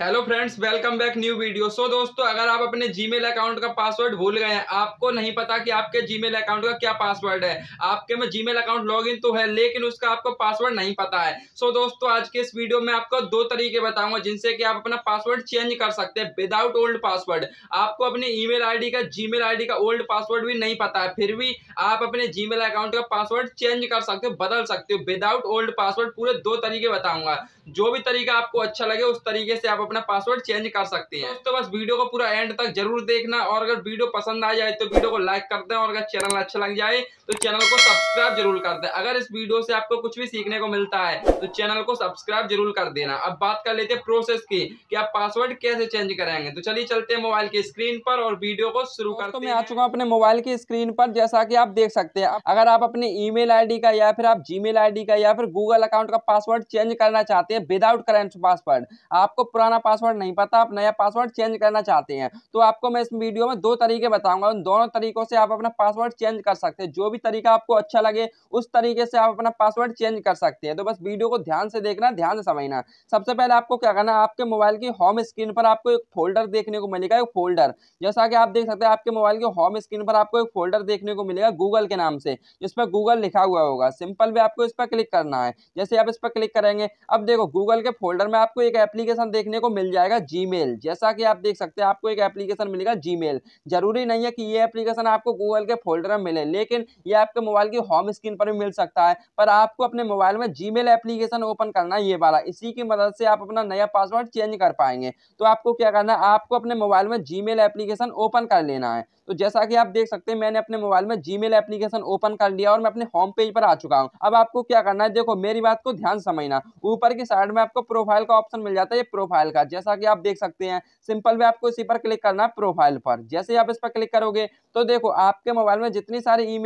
Hello friends welcome back new video so दोस्तों अगर आप अपने जीमेल अकाउंट का पासवर्ड भूल गए हैं आपको नहीं पता कि आपके जीमेल अकाउंट का क्या पासवर्ड है आपके में जीमेल अकाउंट लॉगिन तो है लेकिन उसका आपको पासवर्ड नहीं पता है सो so, दोस्तों आज के इस वीडियो में आपको दो तरीके बताऊंगा जिनसे कि आप अपना पासवर्ड चेंज कर सकते हैं विदाउट ओल्ड पासवर्ड आपको अपने ई मेल का जी मेल का ओल्ड पासवर्ड भी नहीं पता है फिर भी आप अपने जी अकाउंट का पासवर्ड चेंज कर सकते हो बदल सकते हो विदाउट ओल्ड पासवर्ड पूरे दो तरीके बताऊंगा जो भी तरीका आपको अच्छा लगे उस तरीके से आप अपना पासवर्ड चेंज कर सकते हैं हाँ। तो बस वीडियो को पूरा एंड तक जरूर देखना और अगर वीडियो पसंद आ जाए तो वीडियो को लाइक कर दे और अगर चैनल अच्छा लग जाए तो चैनल को सब्सक्राइब जरूर कर दे अगर इस वीडियो से आपको कुछ भी सीखने को मिलता है तो चैनल को सब्सक्राइब जरूर कर देना अब बात कर लेते हैं प्रोसेस की कि आप पासवर्ड कैसे चेंज करेंगे तो चलिए चलते हैं मोबाइल की स्क्रीन पर और वीडियो को शुरू कर तो मैं आ चुका हूँ अपने मोबाइल की स्क्रीन पर जैसा कि आप देख सकते हैं अगर आप अपने ईमेल आईडी का या फिर आप जीमेल आईडी का या फिर गूगल अकाउंट का पासवर्ड चेंज करना चाहते हैं विदाउट करेंट पासवर्ड आपको पुराना पुराना पासवर्ड नहीं पता आप नया पासवर्ड चेंज करना चाहते हैं तो आपको मैं इस वीडियो में दो तरीके बताऊंगा उन दोनों तरीकों से आप अपना पासवर्ड चेंज कर सकते हैं जो भी तरीका आपको अच्छा लगे उस तरीके से आप अपना पासवर्ड चेंज कर सकते हैं तो बस वीडियो को ध्यान से देखना ध्यान से समझना सबसे पहले आपको क्या करना आपके मोबाइल की होम स्क्रीन पर आपको एक फोल्डर देखने को मिलेगा एक फोल्डर जैसा कि आप देख सकते हैं आपके मोबाइल के होम स्क्रीन पर आपको एक फोल्डर देखने को मिलेगा गूगल के नाम से जिस पर गूगल लिखा हुआ होगा सिंपल भी आपको इस पर क्लिक करना है जैसे आप इस पर क्लिक करेंगे अब देखो गूगल के फोल्डर में आपको एक एप्लीकेशन देखने को मिल जाएगा जीमेल जैसा कि आप देख सकते हैं आपको एक एप्लीकेशन मिलेगा जीमेल जरूरी नहीं है कि ये एप्लीकेशन आपको गूगल के फोल्डर में मिले लेकिन ये आपके मोबाइल की होम स्क्रीन पर भी मिल सकता है पर आपको अपने मोबाइल में जी एप्लीकेशन ओपन करना ये वाला इसी की मदद से आप अपना नया पासवर्ड चेंज कर पाएंगे तो आपको क्या करना है आपको अपने मोबाइल में जी एप्लीकेशन ओपन कर लेना है तो जैसा कि आप देख सकते हैं मैंने अपने मोबाइल में जी एप्लीकेशन ओपन कर लिया और मैं अपने होम पेज पर आ चुका हूँ अब आपको क्या करना है देखो मेरी बात को ध्यान समझना ऊपर की साइड में आपको प्रोफाइल का ऑप्शन मिल जाता है ये प्रोफाइल का जैसा कि आप देख सकते हैं सिंपल में आपको इसी पर क्लिक करना है प्रोफाइल पर जैसे आप इस पर क्लिक करोगे तो देखो आपके मोबाइल में जितनी सारी ईमेल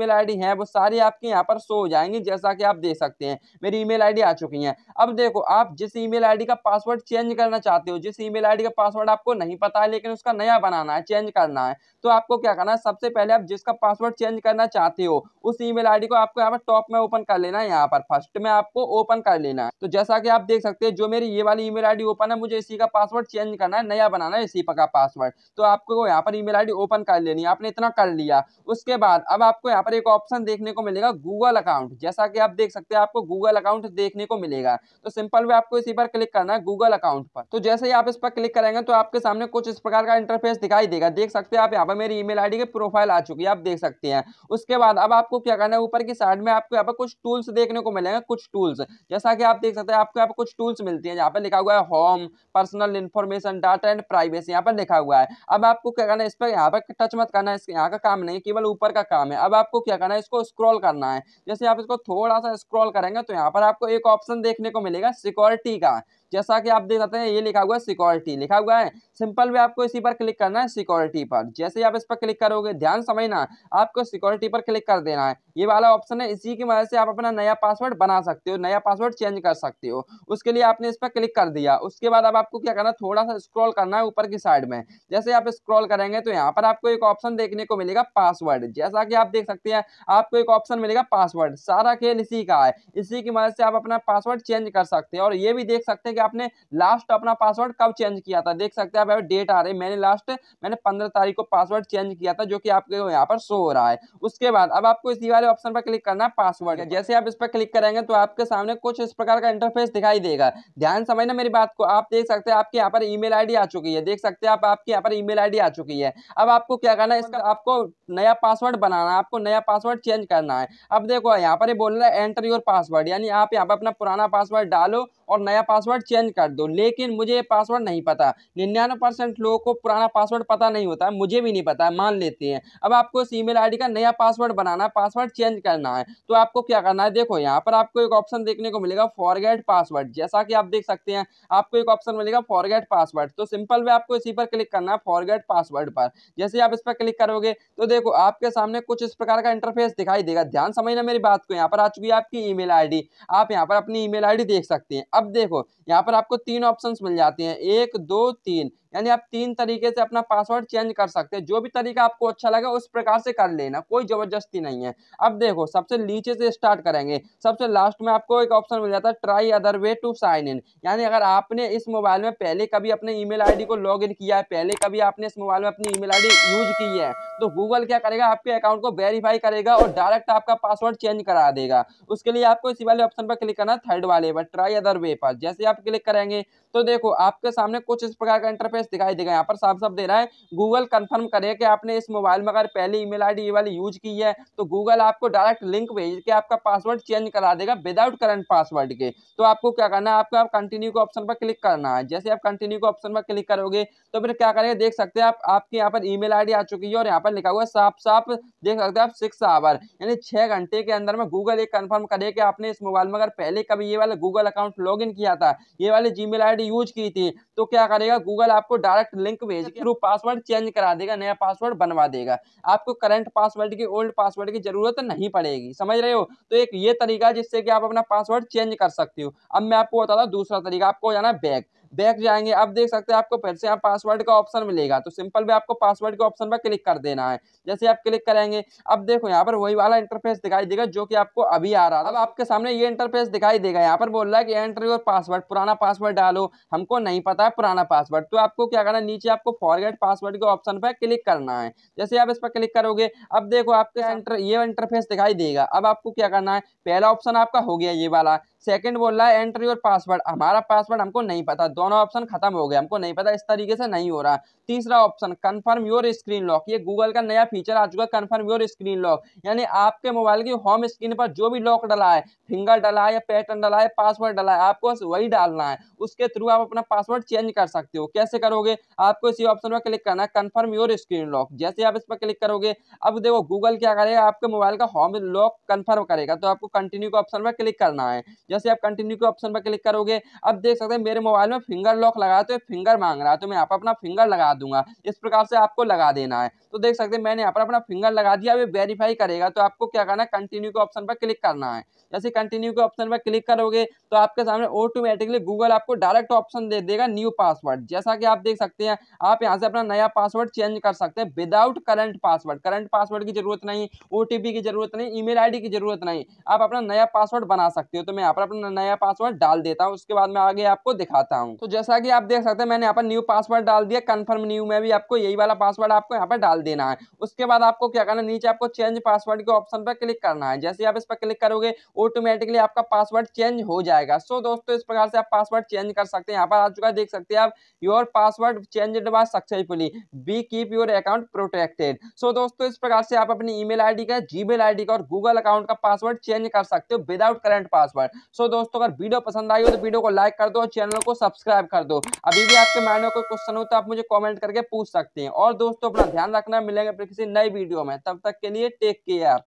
मेल आई डी है वो सारी आपकी यहाँ पर शो हो जाएंगी जैसा कि आप देख सकते हैं मेरी ईमेल आईडी आ चुकी है अब देखो आप जिस ईमेल आईडी का पासवर्ड चेंज करना चाहते हो जिस ईमेल आईडी का पासवर्ड आपको नहीं पता है लेकिन उसका नया बनाना है चेंज करना है तो आपको क्या करना है सबसे पहले आप जिसका पासवर्ड चेंज करना चाहते हो उस ईमेल आईडी को आपको यहाँ पर टॉप में ओपन कर लेना है यहाँ पर फर्स्ट में आपको ओपन कर लेना है तो जैसा कि आप देख सकते हैं जो मेरी ये वाली ईमेल आईडी ओपन है मुझे इसी का पासवर्ड चेंज करना है नया बनाना है इसी का पासवर्ड तो आपको यहाँ पर ईमेल आईडी ओपन कर लेनी है आपने इतना कर लिया उसके बाद अब आपको यहाँ पर एक ऑप्शन देखने को मिलेगा गूगल अकाउंट जैसा कि आप देख सकते हैं आपको गूगल अकाउंट देखने को मिलेगा तो सिंपल वे आपको इसी पर क्लिक करना है गूगल अकाउंट पर तो जैसे ही आप इस पर क्लिक करेंगे तो आपके सामने कुछ इस प्रकार का इंटरफेस दिखाई देगा देख सकते हैं आप यहाँ पर मेरी ईमेल आईडी की प्रोफाइल आ चुकी है आप देख सकते हैं उसके बाद अब आपको क्या करना है ऊपर की साइड में आपको यहाँ पर कुछ टूल्स देखने को मिलेगा कुछ टूल्स जैसा कि आप देख सकते हैं आपको यहाँ पर कुछ टूल्स मिलती है यहाँ पर लिखा हुआ है form personal information data and privacy यहाँ पर लिखा हुआ है अब आपको क्या करना है इस पर यहाँ पर टच मत करना है यहाँ का काम नहीं केवल ऊपर का काम है अब आपको क्या करना है इसको स्क्रॉल करना है जैसे आप इसको थोड़ा सा स्क्रॉल करेंगे तो यहाँ पर आपको एक ऑप्शन देखने को मिलेगा सिक्योरिटी का जैसा कि आप देख सकते हैं ये लिखा हुआ है सिक्योरिटी लिखा हुआ है सिंपल वे आपको इसी पर क्लिक करना है सिक्योरिटी पर जैसे आप इस पर क्लिक करोगे ध्यान समझना आपको सिक्योरिटी पर क्लिक कर देना है ये वाला ऑप्शन है इसी की मदद से आप अपना नया पासवर्ड बना सकते हो नया पासवर्ड चेंज कर सकते हो उसके लिए आपने इस पर क्लिक कर दिया उसके बाद अब आपको क्या करना है थोड़ा सा स्क्रॉल करना है ऊपर की साइड में जैसे आप स्क्रॉल करेंगे तो यहाँ पर आपको एक ऑप्शन देखने को मिलेगा पासवर्ड जैसा कि आप देख सकते हैं आपको एक ऑप्शन मिलेगा पासवर्ड सारा खेल इसी का है इसी की मदद से आप अपना पासवर्ड चेंज कर सकते हैं और ये भी देख सकते हैं कि आपने लास्ट अपना पासवर्ड कब चेंज किया था देख सकते हैं आप डेट आ रही मैंने लास्ट मैंने पंद्रह तारीख को पासवर्ड चेंज किया था जो कि आपके यहाँ पर शो हो रहा है उसके बाद अब आपको इसी वाले ऑप्शन पर क्लिक करना है पासवर्ड जैसे आप इस पर क्लिक करेंगे तो आपके सामने कुछ इस प्रकार का इंटरफेस दिखाई देगा ध्यान समझना मेरी बात को आप देख सकते हैं आपके यहाँ पर ईमेल आईडी आ चुकी है देख सकते हैं आप आपके यहाँ पर ईमेल आईडी आ चुकी है अब आपको क्या करना है इसका आपको नया पासवर्ड बनाना है आपको नया पासवर्ड चेंज करना है अब देखो यहाँ पर बोल रहा है एंटर योर पासवर्ड यानी आप यहाँ पर अपना पुराना पासवर्ड डालो और नया पासवर्ड चेंज कर दो लेकिन मुझे ये पासवर्ड नहीं पता निन्यानवे परसेंट लोगों को पुराना पासवर्ड पता नहीं होता मुझे भी नहीं पता मान लेते हैं अब आपको इस ई मेल का नया पासवर्ड बनाना पासवर्ड चेंज करना है तो आपको क्या करना है देखो यहाँ पर आपको एक ऑप्शन देखने को मिलेगा फॉरगेट पासवर्ड जैसा कि आप देख सकते हैं आपको एक ऑप्शन मिलेगा फॉरगेट पासवर्ड तो सिंपल वे आपको इसी पर क्लिक करना है फॉरगेट पासवर्ड पर जैसे आप इस पर क्लिक करोगे तो देखो आपके सामने कुछ इस प्रकार का इंटरफेस दिखाई देगा ध्यान समझना मेरी बात को यहाँ पर आ चुकी है आपकी आई डी आप यहाँ पर अपनी आई डी देख सकते हैं अब देखो यहाँ पर आपको तीन ऑप्शन मिल जाते हैं एक दो तीन यानी आप तीन तरीके से अपना पासवर्ड चेंज कर सकते हैं जो भी तरीका आपको अच्छा लगा उस प्रकार से कर लेना कोई ज़बरदस्ती नहीं है अब देखो सबसे नीचे से स्टार्ट करेंगे सबसे लास्ट में आपको एक ऑप्शन मिल जाता है try other way to sign in यानी अगर आपने इस मोबाइल में पहले कभी अपने ई मेल को लॉग इन किया है पहले कभी आपने इस मोबाइल में अपनी ई मेल यूज की है तो गूगल क्या करेगा आपके अकाउंट को वेरीफाई करेगा और डायरेक्ट आपका पासवर्ड चेंज करा देगा उसके लिए आपको इसी वाले ऑप्शन पर क्लिक करना थर्ड वाले पर ट्राई अदर वे पर जैसे आप क्लिक करेंगे तो देखो आपके सामने कुछ इस प्रकार का इंटरफेस एड्रेस दिखाई देगा यहाँ पर साफ साफ दे रहा है गूगल कन्फर्म करे कि आपने इस मोबाइल में अगर पहले ईमेल आईडी ये वाली यूज की है तो गूगल आपको डायरेक्ट लिंक भेज के आपका पासवर्ड चेंज करा देगा विदाउट करंट पासवर्ड के तो आपको क्या करना है आपको आप कंटिन्यू के ऑप्शन पर क्लिक करना है जैसे आप कंटिन्यू के ऑप्शन पर क्लिक करोगे तो फिर क्या करेंगे देख सकते हैं आप आपके यहाँ पर ई मेल आ चुकी है और यहाँ पर लिखा हुआ साफ साफ देख सकते हैं आप सिक्स आवर यानी छः घंटे के अंदर में गूगल ये कन्फर्म करे कि आपने इस मोबाइल में अगर पहले कभी ये वाला गूगल अकाउंट लॉग किया था ये वाले जी मेल यूज की थी तो क्या करेगा गूगल आपको डायरेक्ट लिंक भेज के थ्रू पासवर्ड चेंज करा देगा नया पासवर्ड बनवा देगा आपको करंट पासवर्ड की ओल्ड पासवर्ड की जरूरत नहीं पड़ेगी समझ रहे हो तो एक ये तरीका जिससे कि आप अपना पासवर्ड चेंज कर सकते हो अब मैं आपको बताता हूँ दूसरा तरीका आपको जाना बैक बैक जाएंगे अब देख सकते हैं आपको फिर से यहाँ पासवर्ड का ऑप्शन मिलेगा तो सिंपल भी आपको पासवर्ड के ऑप्शन पर क्लिक कर देना है जैसे आप क्लिक करेंगे अब देखो यहाँ पर वही वाला इंटरफेस दिखाई देगा जो कि आपको अभी आ रहा है अब आपके सामने ये इंटरफेस दिखाई देगा यहाँ पर बोल रहा है कि एंटर योर पासवर्ड पुराना पासवर्ड डालो हमको नहीं पता है पुराना पासवर्ड तो आपको क्या करना है नीचे आपको फॉरगेट पासवर्ड के ऑप्शन पर क्लिक करना है जैसे आप इस पर क्लिक करोगे अब देखो आपके हाँ। ये इंटरफेस दिखाई देगा अब आपको क्या करना है पहला ऑप्शन आपका हो गया ये वाला सेकेंड बोल रहा है एंटर योर पासवर्ड हमारा पासवर्ड हमको नहीं पता दो दोनों ऑप्शन खत्म हो गए हमको नहीं पता इस तरीके से नहीं हो रहा तीसरा option confirm your screen lock ये गूगल का नया फीचर आ चुका है कन्फर्म योर स्क्रीन लॉक यानी आपके मोबाइल की होम स्क्रीन पर जो भी लॉक डला है फिंगर डला है या पैटर्न डला है पासवर्ड डला है आपको वही डालना है उसके थ्रू आप अपना पासवर्ड चेंज कर सकते हो कैसे करोगे आपको इसी ऑप्शन पर क्लिक करना है कन्फर्म योर स्क्रीन लॉक जैसे आप इस पर क्लिक करोगे अब देखो गूगल क्या करेगा आपके मोबाइल का होम लॉक कन्फर्म करेगा तो आपको कंटिन्यू के ऑप्शन पर क्लिक करना है जैसे आप कंटिन्यू के ऑप्शन पर क्लिक करोगे अब देख सकते हैं मेरे मोबाइल में फिंगर लॉक लगाया तो ये फिंगर मांग रहा है तो मैं यहाँ पर अपना फिंगर लगा दूंगा इस प्रकार से आपको लगा देना है तो देख सकते हैं मैंने यहाँ पर अपना फिंगर लगा दिया अभी वेरीफाई करेगा तो आपको क्या करना है कंटिन्यू के ऑप्शन पर क्लिक करना है जैसे कंटिन्यू के ऑप्शन पर क्लिक करोगे तो आपके सामने ऑटोमेटिकली गूगल आपको डायरेक्ट ऑप्शन दे देगा न्यू पासवर्ड जैसा कि आप देख सकते हैं आप यहाँ से अपना नया पासवर्ड चेंज कर सकते हैं without current password current password की जरूरत नहीं ओ की जरूरत नहीं ईमेल आईडी की जरूरत नहीं आप अपना नया पासवर्ड बना सकते हो तो मैं यहाँ पर अपना नया पासवर्ड डाल देता हूँ उसके बाद मैं आगे आपको दिखाता हूँ तो जैसा कि आप देख सकते हैं मैंने यहाँ पर न्यू पासवर्ड डाल दिया कन्फर्म न्यू में भी आपको यही वाला पासवर्ड आपको यहाँ पर डाल देना है उसके बाद आपको क्या करना है नीचे आपको चेंज पासवर्ड के ऑप्शन पर क्लिक करना है जैसे आप इस पर क्लिक करोगे ऑटोमेटिकली आपका पासवर्ड चेंज हो जाएगा सो दोस्तों इस प्रकार से आप पासवर्ड चेंज कर सकते हैं यहाँ पर आ चुका है देख सकते हैं आप your password change by successfully be keep your account protected so दोस्तों इस प्रकार से आप अपनी ईमेल आईडी का जीमेल आईडी का और गूगल अकाउंट का पासवर्ड चेंज कर सकते हो विदाउट करंट पासवर्ड सो दोस्तों अगर वीडियो पसंद आई हो तो वीडियो को लाइक कर दो और चैनल को सब्सक्राइब सब्सक्राइब कर दो अभी भी आपके माइंड में कोई क्वेश्चन हो तो आप मुझे कॉमेंट करके पूछ सकते हैं और दोस्तों अपना ध्यान रखना मिलेंगे किसी नई वीडियो में तब तक के लिए टेक केयर